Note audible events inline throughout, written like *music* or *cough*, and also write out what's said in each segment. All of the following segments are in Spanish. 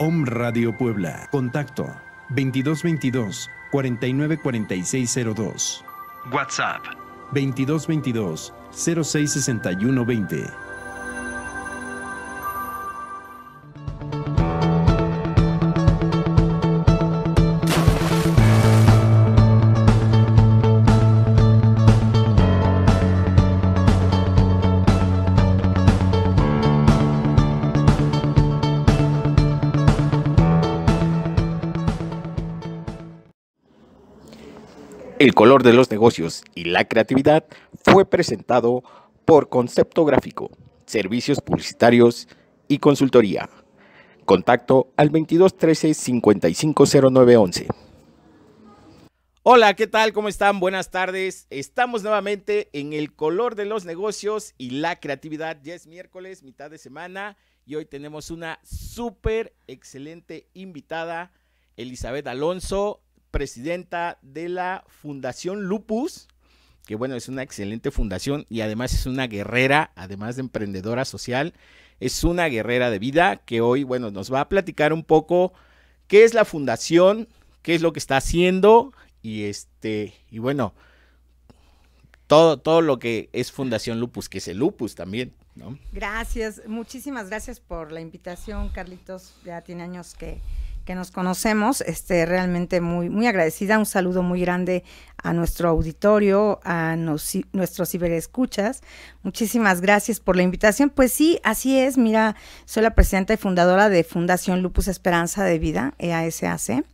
Om Radio Puebla. Contacto 2222 494602. WhatsApp 2222 066120. negocios y la creatividad fue presentado por Concepto Gráfico, Servicios Publicitarios y Consultoría. Contacto al 2213-550911. Hola, ¿qué tal? ¿Cómo están? Buenas tardes. Estamos nuevamente en el color de los negocios y la creatividad. Ya es miércoles, mitad de semana, y hoy tenemos una súper excelente invitada, Elizabeth Alonso presidenta de la Fundación Lupus, que bueno, es una excelente fundación y además es una guerrera, además de emprendedora social, es una guerrera de vida que hoy, bueno, nos va a platicar un poco qué es la fundación, qué es lo que está haciendo y este, y bueno, todo, todo lo que es Fundación Lupus, que es el lupus también. ¿no? Gracias, muchísimas gracias por la invitación, Carlitos. Ya tiene años que, que nos conocemos, este, realmente muy, muy agradecida, un saludo muy grande a nuestro auditorio, a nuestros ciberescuchas. Muchísimas gracias por la invitación. Pues sí, así es. Mira, soy la presidenta y fundadora de Fundación Lupus Esperanza de Vida, EASAC.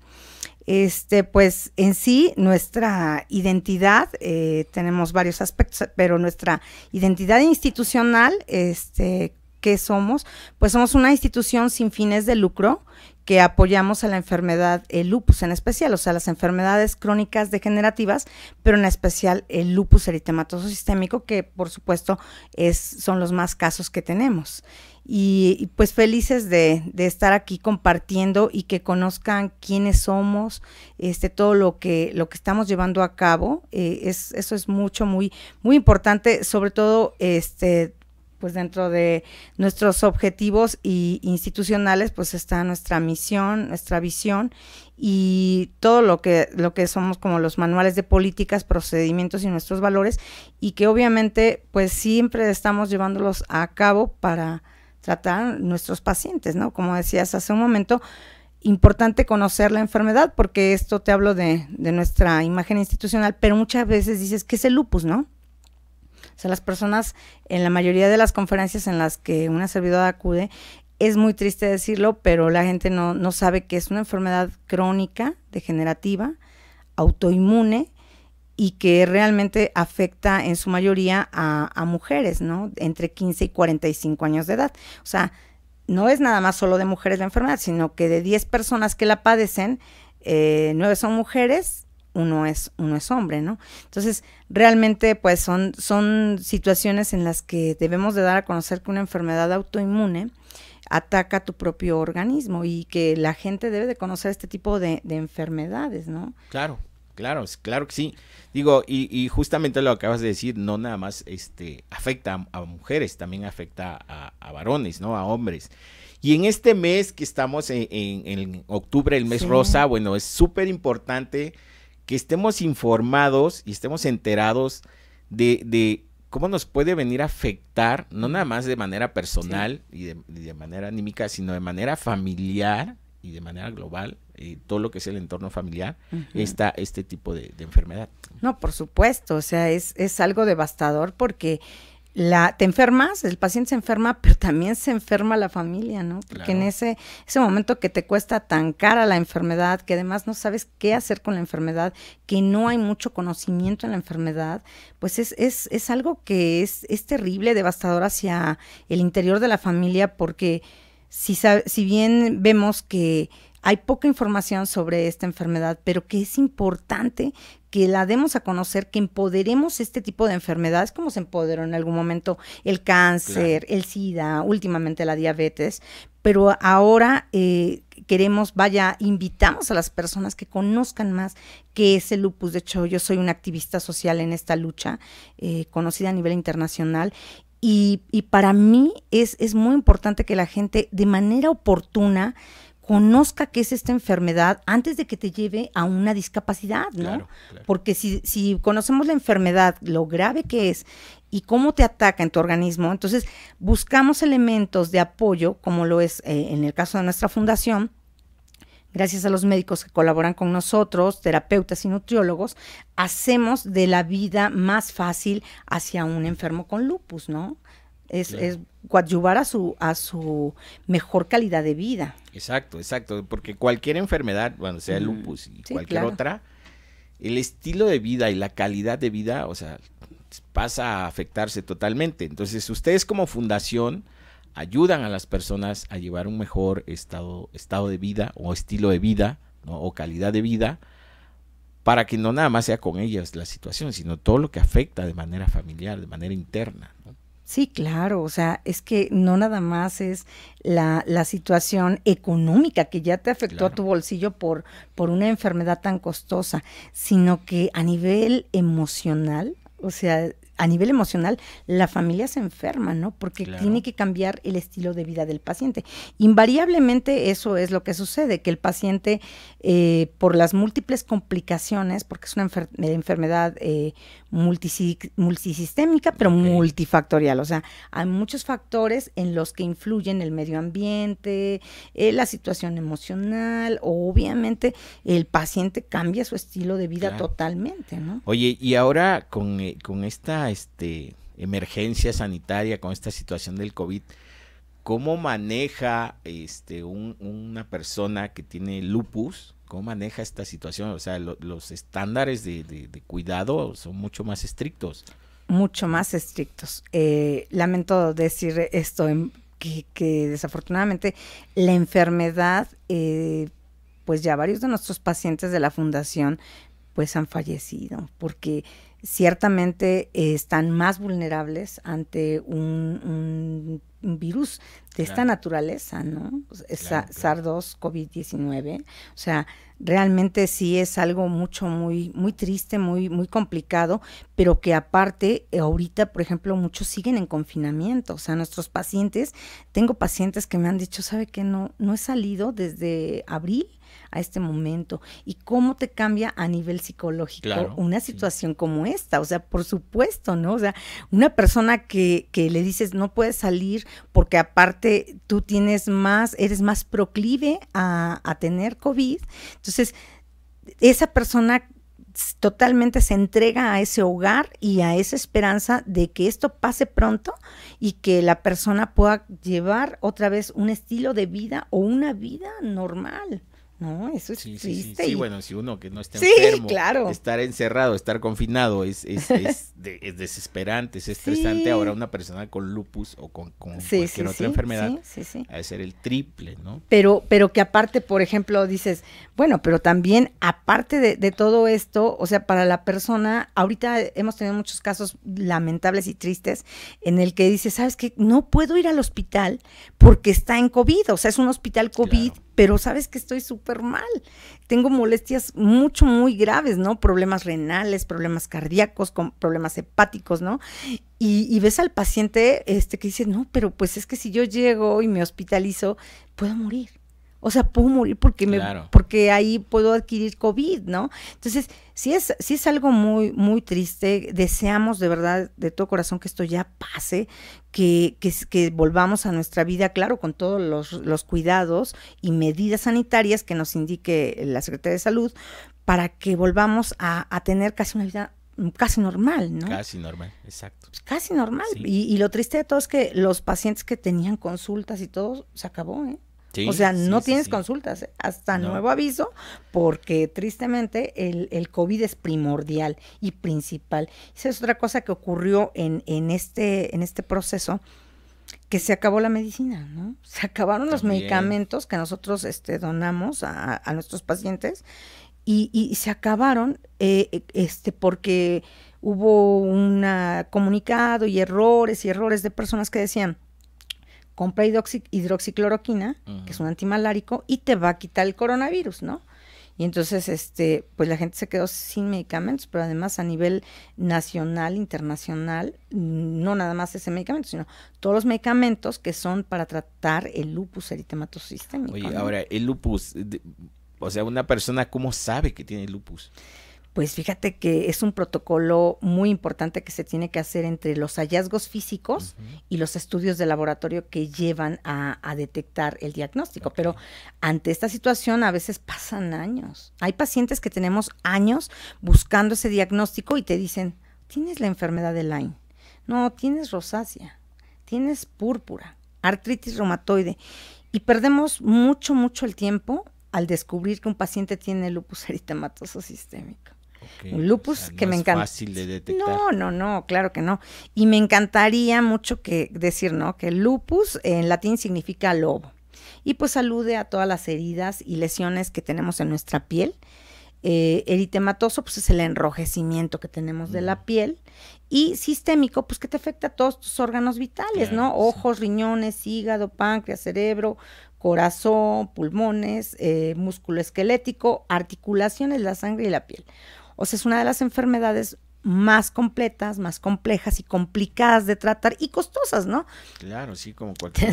Este, pues en sí, nuestra identidad, eh, tenemos varios aspectos, pero nuestra identidad institucional, este, ¿qué somos? Pues somos una institución sin fines de lucro que apoyamos a la enfermedad el lupus en especial, o sea, las enfermedades crónicas degenerativas, pero en especial el lupus eritematoso sistémico, que por supuesto es, son los más casos que tenemos. Y, pues felices de, estar aquí compartiendo y que conozcan quiénes somos, este, todo lo que, lo que estamos llevando a cabo. Eh, es, eso es mucho, muy, muy importante, sobre todo este, pues dentro de nuestros objetivos y institucionales, pues está nuestra misión, nuestra visión y todo lo que, lo que somos como los manuales de políticas, procedimientos y nuestros valores, y que obviamente pues siempre estamos llevándolos a cabo para tratar nuestros pacientes, ¿no? Como decías hace un momento, importante conocer la enfermedad, porque esto te hablo de, de nuestra imagen institucional, pero muchas veces dices que es el lupus, ¿no? O sea, las personas, en la mayoría de las conferencias en las que una servidora acude, es muy triste decirlo, pero la gente no, no sabe que es una enfermedad crónica, degenerativa, autoinmune y que realmente afecta en su mayoría a, mujeres, ¿no? Entre 15 y 45 años de edad. O sea, no es nada más solo de mujeres la enfermedad, sino que de 10 personas que la padecen, eh, 9 son mujeres uno es, uno es hombre, ¿no? Entonces, realmente, pues son, son situaciones en las que debemos de dar a conocer que una enfermedad autoinmune ataca tu propio organismo y que la gente debe de conocer este tipo de, enfermedades, ¿no? Claro, claro, claro que sí. Digo, y, justamente lo acabas de decir, no nada más este, afecta a, mujeres, también afecta a, varones, ¿no? A hombres. Y en este mes que estamos en, en, octubre, el mes rosa, bueno, es súper importante que estemos informados y estemos enterados de, de cómo nos puede venir a afectar, no nada más de manera personal y, de, manera anímica, sino de manera familiar y de manera global, eh, todo lo que es el entorno familiar, está este tipo de, enfermedad. No, por supuesto, o sea, es, es algo devastador porque la, te enfermas, el paciente se enferma, *laughs* pero también se enferma la familia, ¿no? Porque en ese, ese momento que te cuesta tan cara la enfermedad, que además no sabes qué hacer con la enfermedad, que no hay mucho conocimiento en la enfermedad, pues es, es, algo que es, es terrible, devastador hacia el interior de la familia, porque si, si bien vemos que hay poca información sobre esta enfermedad, pero que es importante que la demos a conocer, que empoderemos este tipo de enfermedades, como se empoderó en algún momento el cáncer, el SIDA, últimamente la diabetes, pero ahora eh, queremos, vaya, invitamos a las personas que conozcan más que ese lupus. De hecho, yo soy una activista social en esta lucha, eh, conocida a nivel internacional, y, para mí es, es muy importante que la gente de manera oportuna conozca qué es esta enfermedad antes de que te lleve a una discapacidad, ¿no? Porque si, conocemos la enfermedad, lo grave que es y cómo te ataca en tu organismo, entonces buscamos elementos de apoyo, como lo es eh, en el caso de nuestra fundación, gracias a los médicos que colaboran con nosotros, terapeutas y nutriólogos, hacemos de la vida más fácil hacia un enfermo con lupus, ¿no? es, coadyuvar a su, a su mejor calidad de vida. Exacto, exacto, porque cualquier enfermedad, bueno, sea el lupus y cualquier otra, el estilo de vida y la calidad de vida, o sea, pasa a afectarse totalmente. Entonces, ustedes como fundación ayudan a las personas a llevar un mejor estado, estado de vida o estilo de vida ¿no? o calidad de vida para que no nada más sea con ellas la situación, sino todo lo que afecta de manera familiar, de manera interna. ¿no? Sí, claro, o sea, es que no nada más es la, la situación económica que ya te afectó a tu bolsillo por, por una enfermedad tan costosa, sino que a nivel emocional, o sea, a nivel emocional, la familia se enferma, ¿no? Porque tiene que cambiar el estilo de vida del paciente. Invariablemente eso es lo que sucede, que el paciente, eh, por las múltiples complicaciones, porque es una eh, enfermedad eh, multisistémica, pero multifactorial, o sea, hay muchos factores en los que influyen el medio ambiente, la situación emocional, obviamente el paciente cambia su estilo de vida totalmente, ¿no? Oye, y ahora con, con esta este, emergencia sanitaria con esta situación del COVID, ¿cómo maneja este, una persona que tiene lupus? ¿Cómo maneja esta situación? O sea, los estándares de, cuidado son mucho más estrictos. Mucho más estrictos. Eh, lamento decir esto, em, que, desafortunadamente la enfermedad... Eh, pues ya varios de nuestros pacientes de la fundación pues han fallecido, porque ciertamente eh, están más vulnerables ante un, virus de esta naturaleza, ¿no? SARS-2, COVID-19. O sea, realmente sí es algo mucho, muy, muy triste, muy, muy complicado, pero que aparte, eh, ahorita, por ejemplo, muchos siguen en confinamiento. O sea, nuestros pacientes, tengo pacientes que me han dicho, ¿sabe que no, no he salido desde abril? a este momento y cómo te cambia a nivel psicológico una situación como esta. O sea, por supuesto, ¿no? O sea, una persona que, que le dices no puedes salir porque aparte tú tienes más, eres más proclive a, a tener COVID. Entonces, esa persona totalmente se entrega a ese hogar y a esa esperanza de que esto pase pronto y que la persona pueda llevar otra vez un estilo de vida o una vida normal. No, eso es sí, triste. Sí, bueno, si uno que no está enfermo, estar encerrado, estar confinado es, es, *laughs* desesperante, es estresante. Ahora una persona con lupus o con, cualquier otra enfermedad ha ser el triple, ¿no? Pero, pero que aparte, por ejemplo, dices, bueno, pero también aparte de, todo esto, o sea, para la persona, ahorita hemos tenido muchos casos lamentables y tristes en el que dices, ¿sabes qué? No puedo ir al hospital porque está en COVID, o sea, es un hospital COVID pero sabes que estoy súper mal. Tengo molestias mucho, muy graves, ¿no? Problemas renales, problemas cardíacos, con problemas hepáticos, ¿no? Y, y, ves al paciente este, que dice, no, pero pues es que si yo llego y me hospitalizo, puedo morir. O sea, puedo morir porque me porque ahí puedo adquirir COVID, ¿no? Entonces, sí es, si es algo muy, muy triste. Deseamos de verdad, de todo corazón, que esto ya pase, que, que, que volvamos a nuestra vida, claro, con todos los, cuidados y medidas sanitarias que nos indique la Secretaría de Salud, para que volvamos a, tener casi una vida casi normal, ¿no? Casi normal, exacto. casi normal. y, lo triste de todo es que los pacientes que tenían consultas y todo se acabó, ¿eh? o sea, no tienes consultas ¿eh? hasta nuevo aviso porque tristemente el, COVID es primordial y principal. Esa es otra cosa que ocurrió en, en, este, en este proceso que se acabó la medicina, ¿no? Se acabaron los medicamentos que nosotros este, donamos a, nuestros pacientes y, se acabaron eh, e, este, porque hubo un comunicado y errores y errores de personas que decían, compra hidroxicloroquina, que es un antimalárico, y te va a quitar el coronavirus, ¿no? Y entonces, este, pues la gente se quedó sin medicamentos, pero además a nivel nacional, internacional, no nada más ese medicamento, sino todos los medicamentos que son para tratar el lupus eritematoso Oye, ahora, el lupus, o sea, una persona, ¿cómo sabe que tiene lupus? Pues fíjate que es un protocolo muy importante que se tiene que hacer entre los hallazgos físicos y los estudios de laboratorio que llevan a, detectar el diagnóstico. Pero ante esta situación a veces pasan años. Hay pacientes que tenemos años buscando ese diagnóstico y te dicen, tienes la enfermedad de Lyme, no, tienes rosácea, tienes púrpura, artritis reumatoide. Y perdemos mucho, mucho el tiempo al descubrir que un paciente tiene lupus eritematoso sistémico. Un lupus que me encanta. fácil de detectar. No, no, no, claro que no. Y me encantaría mucho que decir, ¿no? Que lupus en latín significa lobo. Y pues alude a todas las heridas y lesiones que tenemos en nuestra piel. Eh, eritematoso, pues es el enrojecimiento que tenemos de la mm. piel. Y sistémico, pues que te afecta a todos tus órganos vitales, ¿no? Ojos, riñones, hígado, páncreas, cerebro, corazón, pulmones, eh, músculo esquelético, articulaciones, la sangre y la piel. O sea, es una de las enfermedades más completas, más complejas y complicadas de tratar y costosas, ¿no? Claro, sí, como cualquier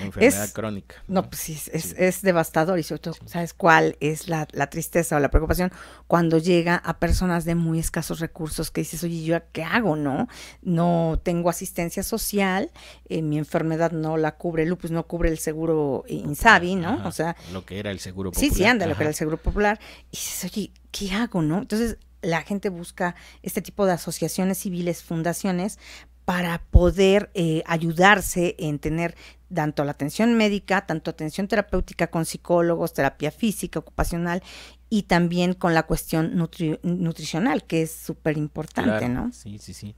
enfermedad crónica. ¿no? pues sí, es, devastador y sobre todo, ¿sabes cuál es la, tristeza o la preocupación cuando llega a personas de muy escasos recursos que dices, oye, ¿yo qué hago, no? No tengo asistencia social, eh, mi enfermedad no la cubre lupus, no cubre el seguro Insabi, ¿no? o sea... Lo que era el seguro popular. Sí, sí, anda, lo que era el seguro popular. Y dices, oye, ¿qué hago, no? Entonces, la gente busca este tipo de asociaciones civiles, fundaciones, para poder eh, ayudarse en tener tanto la atención médica, tanto atención terapéutica con psicólogos, terapia física, ocupacional y también con la cuestión nutricional, que es súper importante, ¿no? Sí, sí, sí.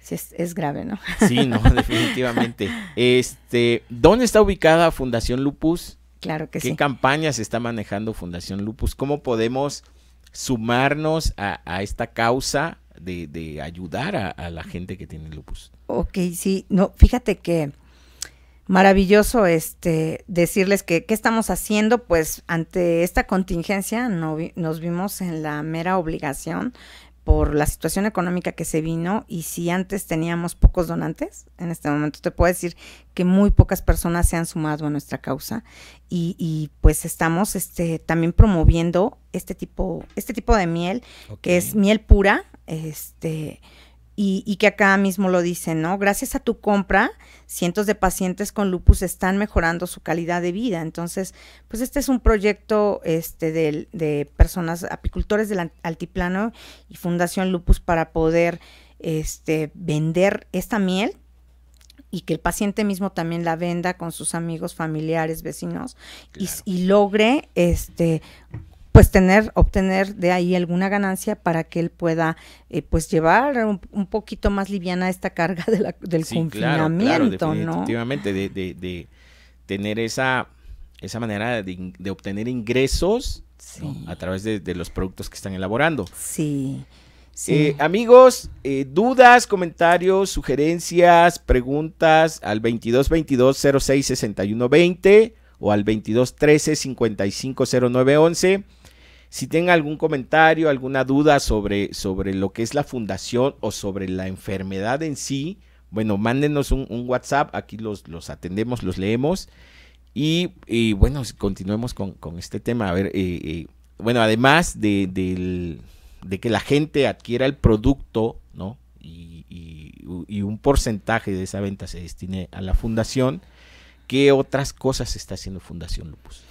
sí es, grave, ¿no? *laughs* Sí, no, definitivamente. este, ¿Dónde está ubicada Fundación Lupus? Claro que sí. ¿Qué campañas está manejando Fundación Lupus? ¿Cómo podemos sumarnos a, a esta causa de, ayudar a, la gente que tiene lupus. Ok, sí, no, fíjate que maravilloso este decirles que qué estamos haciendo, pues ante esta contingencia no nos vimos en la mera obligación, la situación económica que se vino y si antes teníamos pocos donantes, en este momento te puedo decir que muy pocas personas se han sumado a nuestra causa y, pues estamos este, también promoviendo este tipo, este tipo de miel, que es miel pura, este, y, que acá mismo lo dicen, ¿no? Gracias a tu compra, cientos de pacientes con lupus están mejorando su calidad de vida. Entonces, pues este es un proyecto este, de, de personas, apicultores del altiplano y Fundación Lupus para poder este, vender esta miel y que el paciente mismo también la venda con sus amigos, familiares, vecinos y, y, logre este pues tener, obtener de ahí alguna ganancia para que él pueda eh, pues llevar un, poquito más liviana esta carga de del confinamiento, claro, claro, definitivamente, de, de, de, tener esa, esa manera de, obtener ingresos a través de, los productos que están elaborando. Sí. sí. Eh, amigos, eh, dudas, comentarios, sugerencias, preguntas al 22 22 06 61 20 o al 22 13 55 11 si tienen algún comentario, alguna duda sobre, sobre lo que es la fundación o sobre la enfermedad en sí, bueno, mándenos un, WhatsApp, aquí los, atendemos, los leemos. Y, bueno, continuemos con, este tema. A ver, eh, eh, bueno, además de, que la gente adquiera el producto, ¿no? Y, y, un porcentaje de esa venta se destine a la fundación, ¿qué otras cosas está haciendo Fundación Lupus?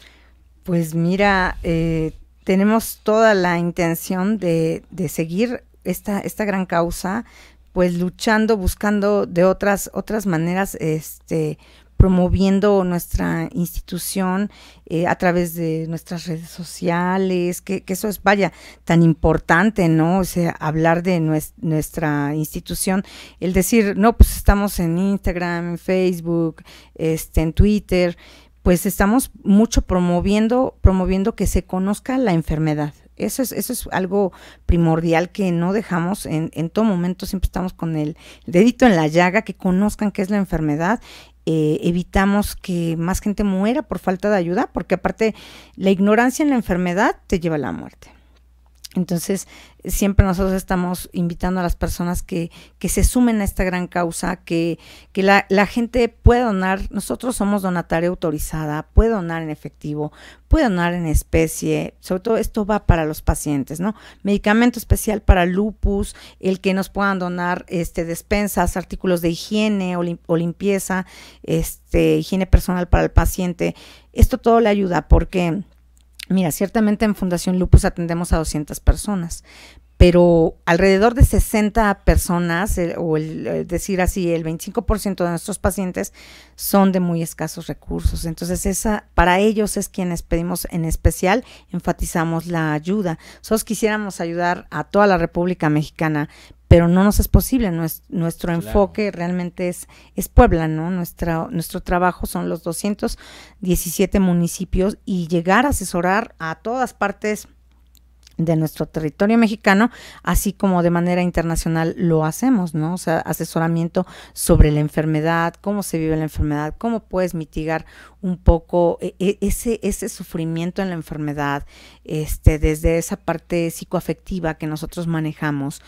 Pues mira, eh, tenemos toda la intención de, de seguir esta, esta gran causa, pues luchando, buscando de otras, otras maneras, este, promoviendo nuestra institución eh, a través de nuestras redes sociales, que, eso es, vaya, tan importante, ¿no? O sea, hablar de nuestra institución, el decir, no, pues estamos en Instagram, en Facebook, este, en Twitter, pues estamos mucho promoviendo, promoviendo que se conozca la enfermedad. Eso es, eso es algo primordial que no dejamos en, en todo momento, siempre estamos con el dedito en la llaga, que conozcan qué es la enfermedad eh, evitamos que más gente muera por falta de ayuda, porque aparte la ignorancia en la enfermedad te lleva a la muerte. Entonces, siempre nosotros estamos invitando a las personas que, que se sumen a esta gran causa, que, la, gente puede donar, nosotros somos donataria autorizada, puede donar en efectivo, puede donar en especie, sobre todo esto va para los pacientes, ¿no? Medicamento especial para lupus, el que nos puedan donar este, despensas, artículos de higiene o, limpieza, este, higiene personal para el paciente, esto todo le ayuda porque Mira, ciertamente en Fundación Lupus atendemos a 200 personas, pero alrededor de 60 personas, eh, o el, eh, decir así, el 25% de nuestros pacientes son de muy escasos recursos. Entonces, esa, para ellos es quienes pedimos en especial, enfatizamos la ayuda. Nosotros quisiéramos ayudar a toda la República Mexicana, pero no nos es posible, nuestro enfoque realmente es, es Puebla, ¿no? nuestro trabajo son los 217 municipios y llegar a asesorar a todas partes de nuestro territorio mexicano, así como de manera internacional lo hacemos, ¿no? O sea, asesoramiento sobre la enfermedad, cómo se vive la enfermedad, cómo puedes mitigar un poco e, e, ese, ese sufrimiento en la enfermedad, este, desde esa parte psicoafectiva que nosotros manejamos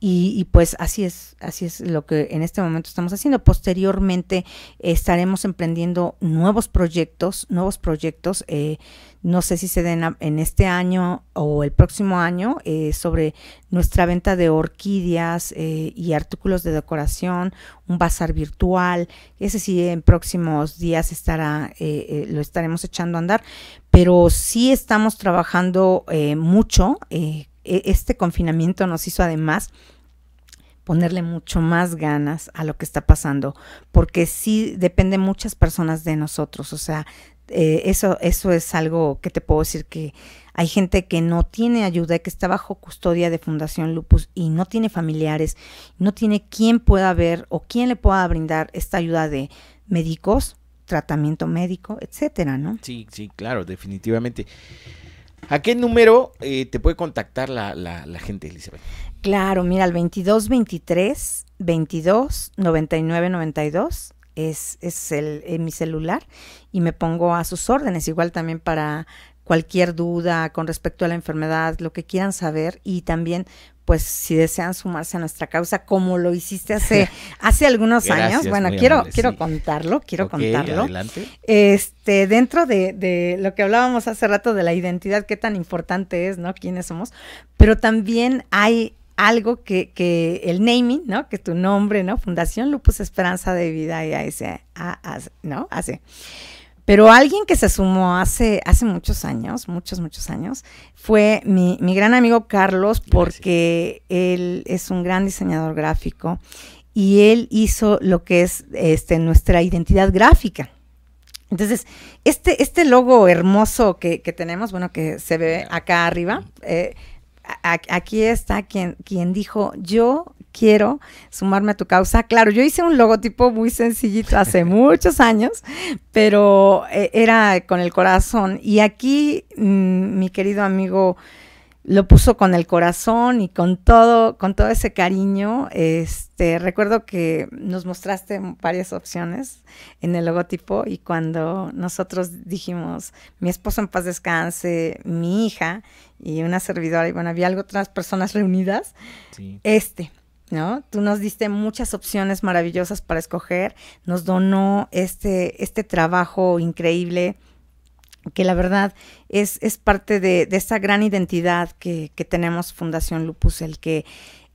y, pues así es, así es lo que en este momento estamos haciendo. Posteriormente eh, estaremos emprendiendo nuevos proyectos, nuevos proyectos, eh, no sé si se den en este año o el próximo año, eh, sobre nuestra venta de orquídeas y artículos de decoración, un bazar virtual, ese sí en próximos días estará, lo estaremos echando a andar, pero sí estamos trabajando mucho e-, este confinamiento nos hizo además ponerle mucho más ganas a lo que está pasando, porque sí depende muchas personas de nosotros, o sea, eh, eso, eso es algo que te puedo decir que hay gente que no tiene ayuda, que está bajo custodia de Fundación Lupus y no tiene familiares, no tiene quien pueda ver o quien le pueda brindar esta ayuda de médicos, tratamiento médico, etcétera, ¿no? Sí, sí, claro, definitivamente. ¿A qué número eh, te puede contactar la, la, gente, Elizabeth? Claro, mira, el 2223 23 22 99 92 es, es el, mi celular y me pongo a sus órdenes. Igual también para cualquier duda con respecto a la enfermedad, lo que quieran saber y también pues si desean sumarse a nuestra causa como lo hiciste hace *laughs* hace algunos años bueno quiero quiero contarlo quiero contarlo este dentro de, lo que hablábamos hace rato de la identidad qué tan importante es no quiénes somos pero también hay algo que, que el naming, ¿no? Que tu nombre, ¿no? Fundación Lupus Esperanza de Vida y ese ah, ¿no? Hace. Pero alguien que se sumó hace, hace muchos años, muchos, muchos años, fue mi, gran amigo Carlos, porque él es un gran diseñador gráfico y él hizo lo que es este, nuestra identidad gráfica. Entonces, este, este logo hermoso que, tenemos, bueno, que se ve acá arriba, eh, aquí está quien, quien dijo, yo quiero sumarme a tu causa. Claro, yo hice un logotipo muy sencillito hace *laughs* muchos años, pero eh, era con el corazón. Y aquí mm, mi querido amigo lo puso con el corazón y con todo, con todo ese cariño. Este, recuerdo que nos mostraste varias opciones en el logotipo y cuando nosotros dijimos, mi esposo en paz descanse, mi hija y una servidora, y bueno, había algo, otras personas reunidas, este. ¿no? Tú nos diste muchas opciones maravillosas para escoger, nos donó este, este trabajo increíble que la verdad es, es parte de, esa gran identidad que, que tenemos Fundación Lupus, el que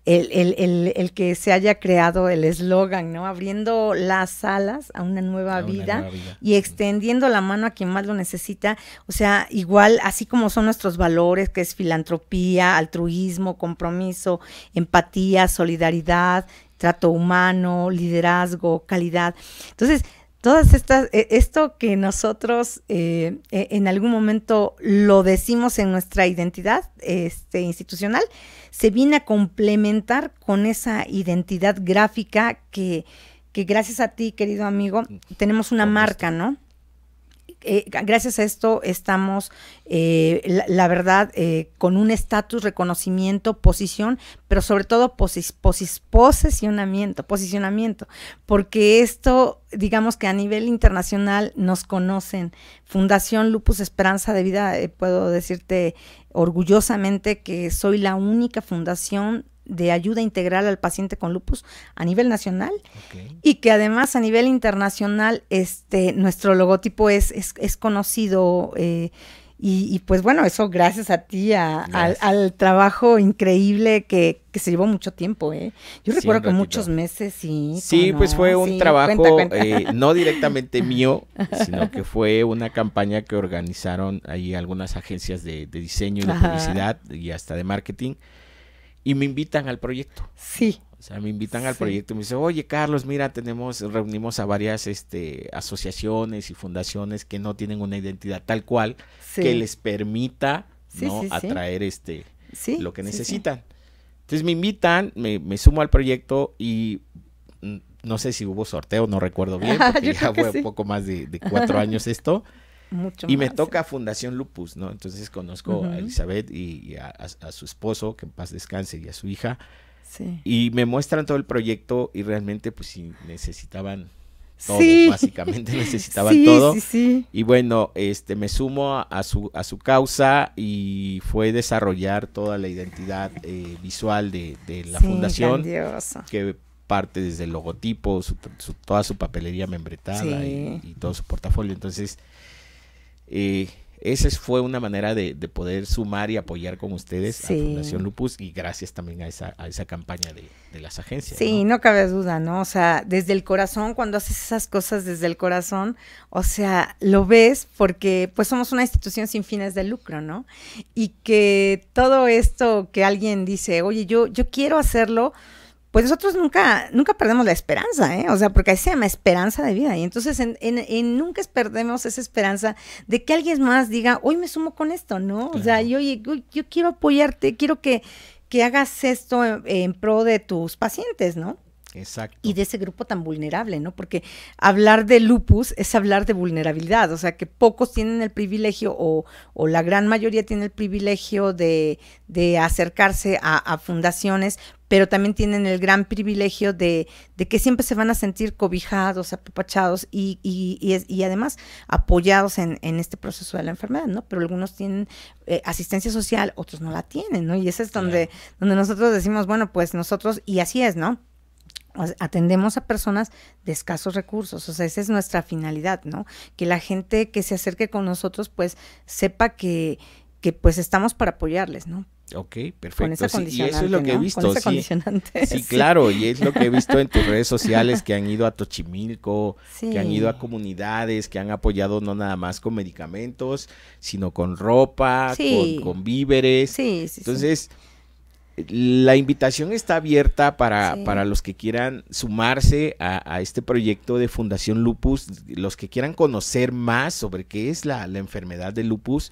el, el, el, el, que se haya creado el eslogan, ¿no? Abriendo las alas a una, nueva, vida vida, y extendiendo la mano a quien más lo necesita. O sea, igual, así como son nuestros valores, que es filantropía, altruismo, compromiso, empatía, solidaridad, trato humano, liderazgo, calidad. Entonces, todas estas, eh, esto que nosotros eh, e, en algún momento lo decimos en nuestra identidad este, institucional, se viene a complementar con esa identidad gráfica que, que gracias a ti, querido amigo, tenemos una marca, ¿no? Eh, gracias a esto estamos, eh, la, verdad, eh, con un estatus, reconocimiento, posición, pero sobre todo posis, posicionamiento, porque esto, digamos que a nivel internacional nos conocen. Fundación Lupus Esperanza de Vida, puedo decirte orgullosamente que soy la única fundación de ayuda integral al paciente con lupus a nivel nacional y que además a nivel internacional este nuestro logotipo es, es, conocido eh, y, y, pues bueno, eso gracias a ti, Al, trabajo increíble que, se llevó mucho tiempo. ¿eh? Yo recuerdo que muchos meses y... Sí, pues fue un trabajo eh, no directamente *laughs* mío, sino que fue una campaña que organizaron ahí algunas agencias de, diseño y de publicidad y hasta de marketing y me invitan al proyecto. Sí. O sea, me invitan al proyecto y me dice oye, Carlos, mira, tenemos, reunimos a varias este, asociaciones y fundaciones que no tienen una identidad tal cual que les permita ¿no? atraer este, lo que necesitan. Entonces me invitan, me, me, sumo al proyecto y mm, no sé si hubo sorteo, no recuerdo bien, *laughs* porque ya fue un poco más de cuatro años esto y me toca Fundación Lupus, ¿no? Entonces conozco a Elizabeth y, a, su esposo, que en paz descanse, y a su hija. Sí. Y me muestran todo el proyecto y realmente pues sí necesitaban todo, *laughs* básicamente necesitaban sí, todo. Sí, y bueno, este me sumo a, su a su causa y fue desarrollar toda la identidad eh, visual de, la fundación. Que parte desde el logotipo, toda su papelería membretada y, todo su portafolio. Entonces, eh, esa fue una manera de, poder sumar y apoyar con ustedes a Fundación Lupus y gracias también a esa, campaña de, las agencias. Sí, ¿no? cabe duda, ¿no? O sea, desde el corazón, cuando haces esas cosas desde el corazón, o sea, lo ves porque pues somos una institución sin fines de lucro, ¿no? Y que todo esto que alguien dice, oye, yo, yo quiero hacerlo pues nosotros nunca, nunca perdemos la esperanza, ¿eh? O sea, porque ahí se llama esperanza de vida. Y entonces en, nunca perdemos esa esperanza de que alguien más diga, hoy me sumo con esto, ¿no? O sea, yo, yo, quiero apoyarte, quiero que, que hagas esto en, pro de tus pacientes, ¿no? Exacto. Y de ese grupo tan vulnerable, ¿no? Porque hablar de lupus es hablar de vulnerabilidad, o sea que pocos tienen el privilegio o, o la gran mayoría tiene el privilegio de, acercarse a, fundaciones pero también tienen el gran privilegio de, que siempre se van a sentir cobijados, apapachados y, además apoyados en, este proceso de la enfermedad, ¿no? Pero algunos tienen eh, asistencia social, otros no la tienen, ¿no? Y ese es donde, donde nosotros decimos, bueno, pues nosotros, y así es, ¿no? Pues atendemos a personas de escasos recursos, o sea, esa es nuestra finalidad, ¿no? Que la gente que se acerque con nosotros, pues sepa que, que pues estamos para apoyarles, ¿no? Ok, perfecto. y eso es lo que he visto. sí, claro, y es lo que he visto en tus redes sociales que han ido a Tochimilco, que han ido a comunidades, que han apoyado no nada más con medicamentos, sino con ropa, con, víveres. Entonces, la invitación está abierta para, los que quieran sumarse a, este proyecto de Fundación Lupus, los que quieran conocer más sobre qué es la enfermedad de lupus,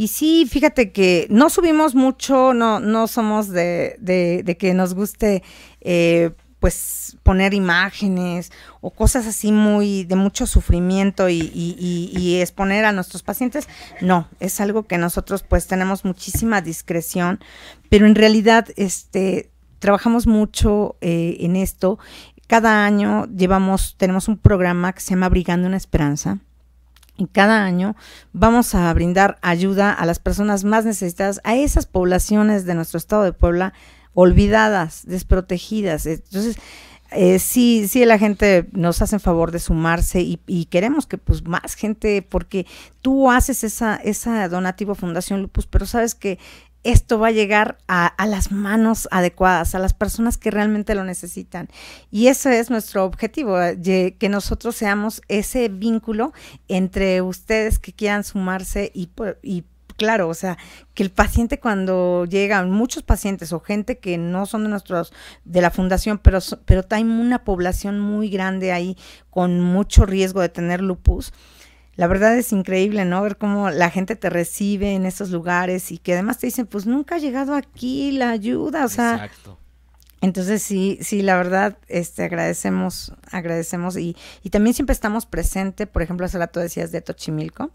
Y sí, fíjate que no subimos mucho, no, no somos de, que nos guste eh, pues poner imágenes o cosas así muy de mucho sufrimiento y, exponer a nuestros pacientes. No, es algo que nosotros pues tenemos muchísima discreción, pero en realidad este trabajamos mucho eh, en esto. Cada año llevamos, tenemos un programa que se llama Brigando una Esperanza, cada año vamos a brindar ayuda a las personas más necesitadas, a esas poblaciones de nuestro estado de Puebla olvidadas, desprotegidas. Entonces, eh, sí, sí, la gente nos hace favor de sumarse y, y, queremos que pues más gente, porque tú haces esa, esa donativo Fundación Lupus, pero sabes que esto va a llegar a, las manos adecuadas, a las personas que realmente lo necesitan. Y ese es nuestro objetivo, que nosotros seamos ese vínculo entre ustedes que quieran sumarse y, y claro, o sea, que el paciente cuando llegan, muchos pacientes o gente que no son de nuestros, de la fundación, pero, pero hay una población muy grande ahí con mucho riesgo de tener lupus, la verdad es increíble, ¿no? Ver cómo la gente te recibe en esos lugares y que además te dicen, pues nunca ha llegado aquí la ayuda, o sea. Exacto. Entonces sí, sí, la verdad, este, agradecemos, agradecemos y, y también siempre estamos presente, por ejemplo, hace rato decías de Tochimilco,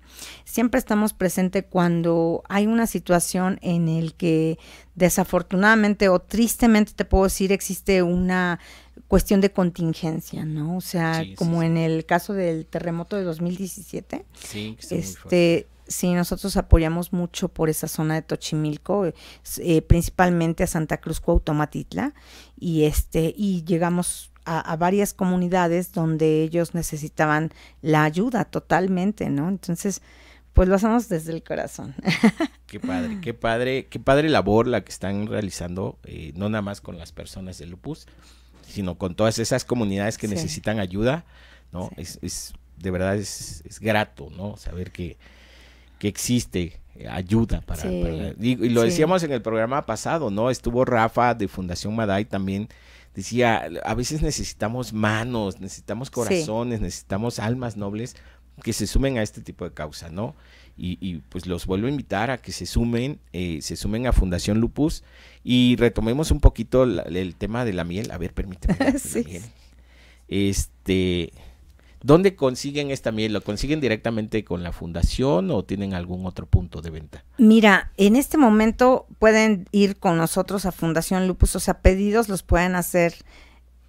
siempre estamos presente cuando hay una situación en el que desafortunadamente o tristemente te puedo decir existe una cuestión de contingencia, ¿no? O sea, como en el caso del terremoto de 2017, sí, este, sí, nosotros apoyamos mucho por esa zona de Tochimilco, eh, eh, principalmente a Santa Cruz Cuautomatitla, y este, y llegamos a, varias comunidades donde ellos necesitaban la ayuda totalmente, ¿no? Entonces, pues lo hacemos desde el corazón. *laughs* Qué padre, qué padre, qué padre labor la que están realizando, eh, no nada más con las personas de lupus, sino con todas esas comunidades que necesitan ayuda, ¿no? Es, de verdad es, es, grato, ¿no? Saber que, que existe ayuda para... y, lo decíamos en el programa pasado, ¿no? Estuvo Rafa de Fundación Maday también decía, a veces necesitamos manos, necesitamos corazones, necesitamos almas nobles que se sumen a este tipo de causa, ¿no? y, pues los vuelvo a invitar a que se sumen, eh, se sumen a Fundación Lupus y retomemos un poquito el tema de la miel. A ver, permíteme. *laughs* sí. Este, ¿dónde consiguen esta miel? ¿Lo consiguen directamente con la fundación o tienen algún otro punto de venta? Mira, en este momento pueden ir con nosotros a Fundación Lupus, o sea, pedidos los pueden hacer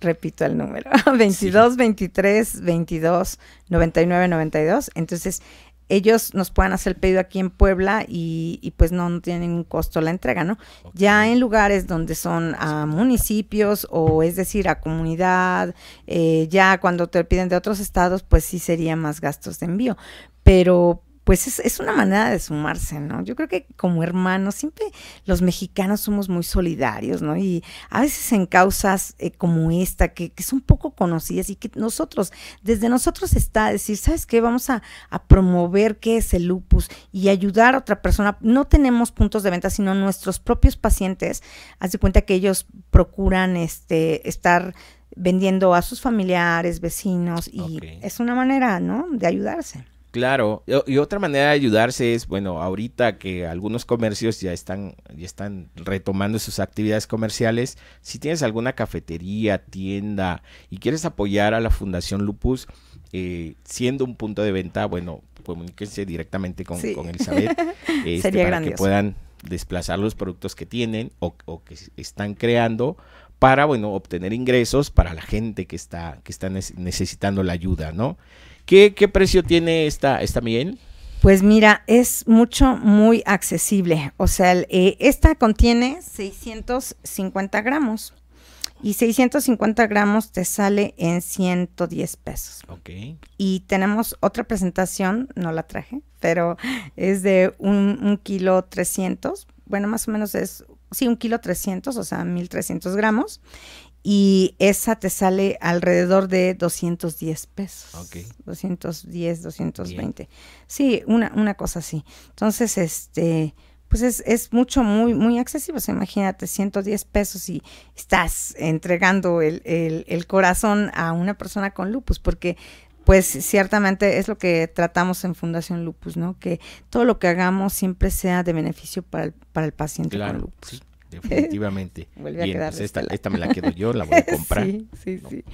repito el número, 22 23 22 99 92. Entonces, ellos nos puedan hacer el pedido aquí en Puebla y, pues no, tienen un costo la entrega, ¿no? Ya en lugares donde son a ah, municipios o es decir a comunidad, eh, ya cuando te piden de otros estados, pues sí sería más gastos de envío. Pero pues es, es, una manera de sumarse, ¿no? Yo creo que como hermanos, siempre los mexicanos somos muy solidarios, ¿no? Y a veces en causas eh, como esta, que, que, son poco conocidas y que nosotros, desde nosotros está decir, ¿sabes qué? Vamos a, promover qué es el lupus y ayudar a otra persona. No tenemos puntos de venta, sino nuestros propios pacientes. Haz de cuenta que ellos procuran este, estar vendiendo a sus familiares, vecinos, y es una manera, ¿no? De ayudarse. Claro, y otra manera de ayudarse es, bueno, ahorita que algunos comercios ya están, ya están retomando sus actividades comerciales, si tienes alguna cafetería, tienda y quieres apoyar a la Fundación Lupus, eh, siendo un punto de venta, bueno, comuníquense directamente con, Elizabeth *laughs* este, para que puedan desplazar los productos que tienen o que están creando para, bueno, obtener ingresos para la gente que está, que está necesitando la ayuda, ¿no? ¿Qué, precio tiene esta, esta miel? Pues mira, es mucho, muy accesible. O sea, eh, esta contiene 650 gramos y 650 gramos te sale en 110 pesos. Ok. Y tenemos otra presentación, no la traje, pero es de un, un kilo 300. Bueno, más o menos es sí, un kilo 300, o sea, 1300 gramos. Y esa te sale alrededor de 210 pesos. Okay. 210, 220. Sí, una, una cosa así. Entonces, este, pues es, es mucho, muy, muy accesible. imagínate, 110 pesos y estás entregando el, el corazón a una persona con lupus, porque pues ciertamente es lo que tratamos en Fundación Lupus, ¿no? Que todo lo que hagamos siempre sea de beneficio para el, para el paciente con lupus. Sí, definitivamente. *laughs* Vuelve a pues, quedar esta, me la quedo yo, la voy a *laughs* comprar. sí, sí, sí.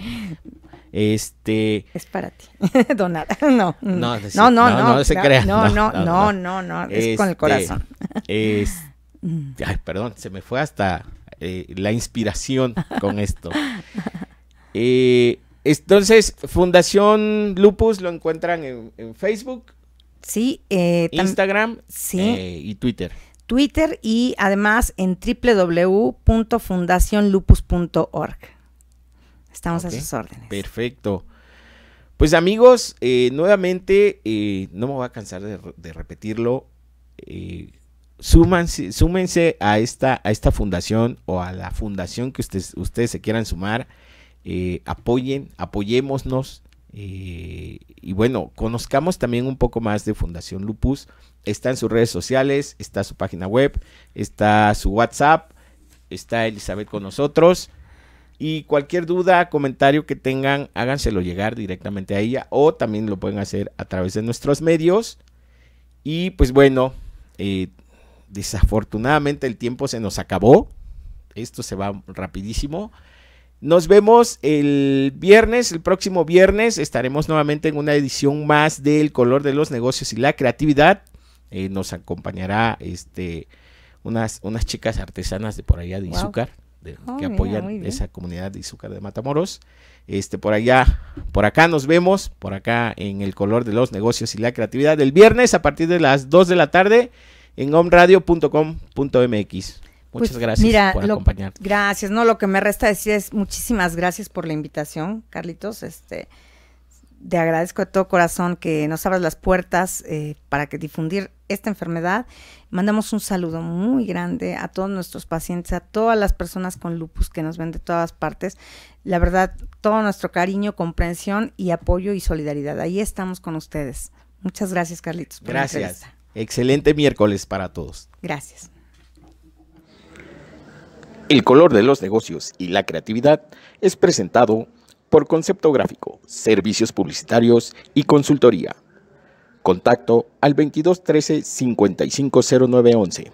Este. Es para ti. *laughs* Donada. No. No, no, no. No, no, no, se crea. No, no, no, no, no. Es con el este, corazón. Es, mm. ay, perdón, se me fue hasta eh, la inspiración con esto. Eh, entonces, Fundación Lupus lo encuentran en, Facebook. Sí, eh, Instagram sí. Eh, y Twitter. Twitter y además en www.fundacionlupus.org. Estamos a sus órdenes. Perfecto. Pues amigos, eh, nuevamente, no me voy a cansar de, de repetirlo, súmanse, súmense a esta, a esta fundación o a la fundación que ustedes, ustedes se quieran sumar eh, apoyen, apoyémonos eh, y bueno, conozcamos también un poco más de Fundación Lupus. Está en sus redes sociales, está su página web, está su WhatsApp, está Elizabeth con nosotros. Y cualquier duda, comentario que tengan, háganselo llegar directamente a ella o también lo pueden hacer a través de nuestros medios. Y pues bueno, eh, desafortunadamente el tiempo se nos acabó. Esto se va rapidísimo. Nos vemos el viernes, el próximo viernes estaremos nuevamente en una edición más del color de los negocios y la creatividad. Eh, nos acompañará este, unas, unas chicas artesanas de por allá de Izúcar, oh, que apoyan esa comunidad de Izúcar de Matamoros. Este, por allá, por acá nos vemos, por acá en el color de los negocios y la creatividad el viernes a partir de las 2 de la tarde en homradio.com.mx. Pues Muchas gracias por acompañar. Gracias, no, lo que me resta decir es muchísimas gracias por la invitación, Carlitos. Este, te agradezco de todo corazón que nos abras las puertas eh, para que difundir esta enfermedad. Mandamos un saludo muy grande a todos nuestros pacientes, a todas las personas con lupus que nos ven de todas partes. La verdad, todo nuestro cariño, comprensión y apoyo y solidaridad. Ahí estamos con ustedes. Muchas gracias, Carlitos. gracias. Excelente miércoles para todos. Gracias. El color de los negocios y la creatividad es presentado por Concepto Gráfico, Servicios Publicitarios y Consultoría. Contacto al 2213 550911.